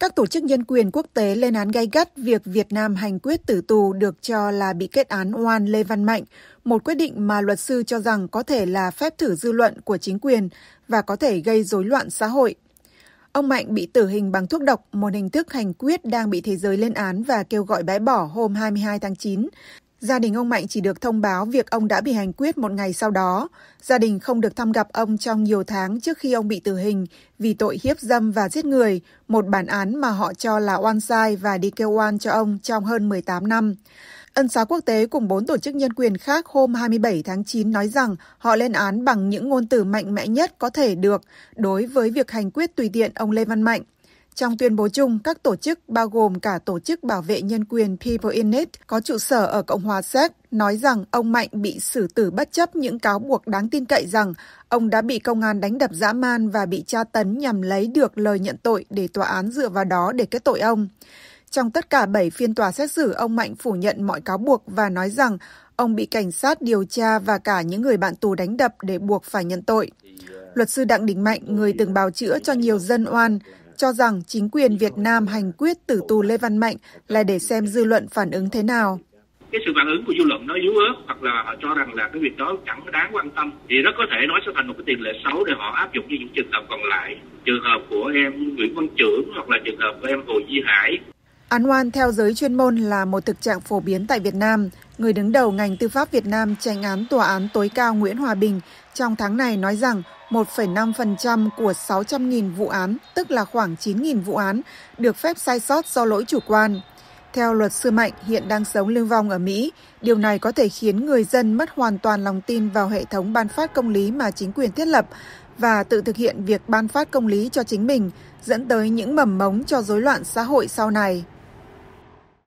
Các tổ chức nhân quyền quốc tế lên án gay gắt việc Việt Nam hành quyết tử tù được cho là bị kết án oan Lê Văn Mạnh, một quyết định mà luật sư cho rằng có thể là phép thử dư luận của chính quyền và có thể gây rối loạn xã hội. Ông Mạnh bị tử hình bằng thuốc độc, một hình thức hành quyết đang bị thế giới lên án và kêu gọi bãi bỏ hôm 22 tháng 9 Gia đình ông Mạnh chỉ được thông báo việc ông đã bị hành quyết một ngày sau đó. Gia đình không được thăm gặp ông trong nhiều tháng trước khi ông bị tử hình vì tội hiếp dâm và giết người, một bản án mà họ cho là oan sai và đi kêu oan cho ông trong hơn 18 năm. Ân xá quốc tế cùng bốn tổ chức nhân quyền khác hôm 27 tháng 9 nói rằng họ lên án bằng những ngôn từ mạnh mẽ nhất có thể được đối với việc hành quyết tùy tiện ông Lê Văn Mạnh – trong tuyên bố chung, các tổ chức bao gồm cả tổ chức bảo vệ nhân quyền People in It có trụ sở ở Cộng hòa Séc nói rằng ông Mạnh bị xử tử bất chấp những cáo buộc đáng tin cậy rằng ông đã bị công an đánh đập dã man và bị tra tấn nhằm lấy được lời nhận tội để tòa án dựa vào đó để kết tội ông. Trong tất cả 7 phiên tòa xét xử, ông Mạnh phủ nhận mọi cáo buộc và nói rằng ông bị cảnh sát điều tra và cả những người bạn tù đánh đập để buộc phải nhận tội. Luật sư Đặng Đình Mạnh, người từng bào chữa cho nhiều dân oan, cho rằng chính quyền Việt Nam hành quyết tử tù Lê Văn Mạnh là để xem dư luận phản ứng thế nào cái sự phản ứng của dư luận nó yếu ớt hoặc là họ cho rằng là cái việc đó chẳng đáng quan tâm thì rất có thể nó sẽ thành một cái tiền lệ xấu để họ áp dụng cho những trường hợp còn lại trường hợp của em Nguyễn Văn Trưởng hoặc là trường hợp của em Hồ Di Hải Án oan theo giới chuyên môn là một thực trạng phổ biến tại Việt Nam. Người đứng đầu ngành tư pháp Việt Nam tranh án tòa án tối cao Nguyễn Hòa Bình trong tháng này nói rằng 1,5% của 600.000 vụ án, tức là khoảng 9.000 vụ án, được phép sai sót do lỗi chủ quan. Theo luật sư Mạnh hiện đang sống lưu vong ở Mỹ, điều này có thể khiến người dân mất hoàn toàn lòng tin vào hệ thống ban phát công lý mà chính quyền thiết lập và tự thực hiện việc ban phát công lý cho chính mình, dẫn tới những mầm mống cho rối loạn xã hội sau này.